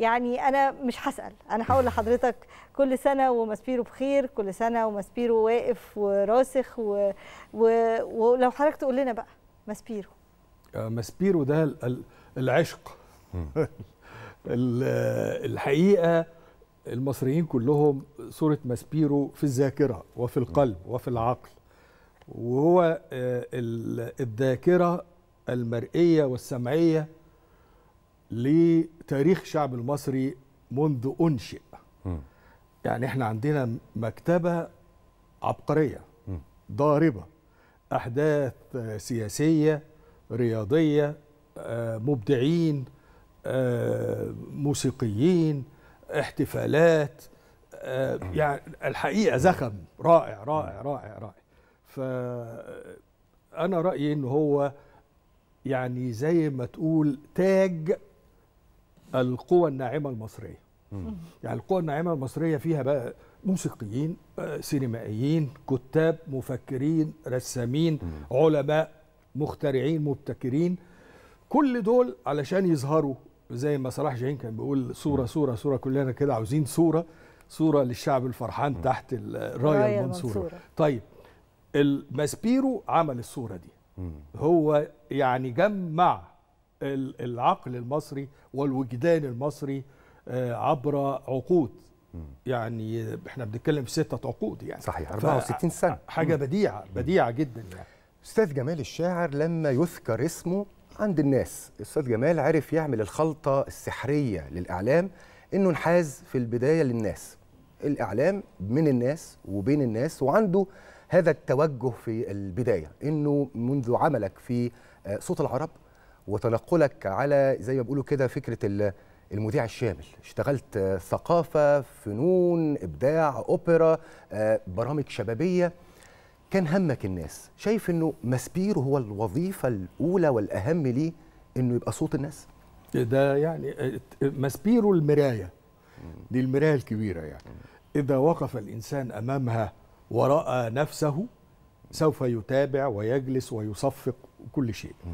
يعني انا مش هسال انا هقول لحضرتك كل سنه ومسبيرو بخير كل سنه ومسبيرو واقف وراسخ و... و... ولو حضرتك تقول لنا بقى ماسبيرو آه، ماسبيرو ده العشق الحقيقه المصريين كلهم صوره ماسبيرو في الذاكره وفي القلب وفي العقل وهو آه، الذاكره المرئيه والسمعيه لتاريخ الشعب المصري منذ أنشئ م. يعني احنا عندنا مكتبة عبقرية م. ضاربة أحداث سياسية رياضية آه، مبدعين آه، موسيقيين احتفالات آه، يعني الحقيقة زخم رائع رائع رائع رائع فأنا رأيي إن هو يعني زي ما تقول تاج القوى الناعمه المصريه مم. يعني القوى الناعمه المصريه فيها بقى موسيقيين آه، سينمائيين كتاب مفكرين رسامين مم. علماء مخترعين مبتكرين كل دول علشان يظهروا زي ما صلاح جاهين كان بيقول صوره صوره صوره كلنا كده عاوزين صوره صوره للشعب الفرحان مم. تحت الرايه آه، المنصوره طيب الماسبيرو عمل الصوره دي هو يعني جمع العقل المصري والوجدان المصري آه، عبر عقود يعني احنا بنتكلم في ستة عقود يعني صحيح 64 سنة حاجة بديعة بديعة جدا يعني أستاذ جمال الشاعر لما يذكر اسمه عند الناس أستاذ جمال عرف يعمل الخلطة السحرية للإعلام إنه انحاز في البداية للناس الإعلام من الناس وبين الناس وعنده هذا التوجه في البداية إنه منذ عملك في آه، صوت العرب وتنقلك على زي ما بيقولوا كده فكره المذيع الشامل اشتغلت ثقافه فنون ابداع اوبرا آه، برامج شبابيه كان همك الناس شايف انه مسبير هو الوظيفه الاولى والاهم ليه انه يبقى صوت الناس ده يعني آه، مسبير المرايه دي المرايه الكبيره يعني اذا وقف الانسان امامها وراى نفسه سوف يتابع ويجلس ويصفق كل شيء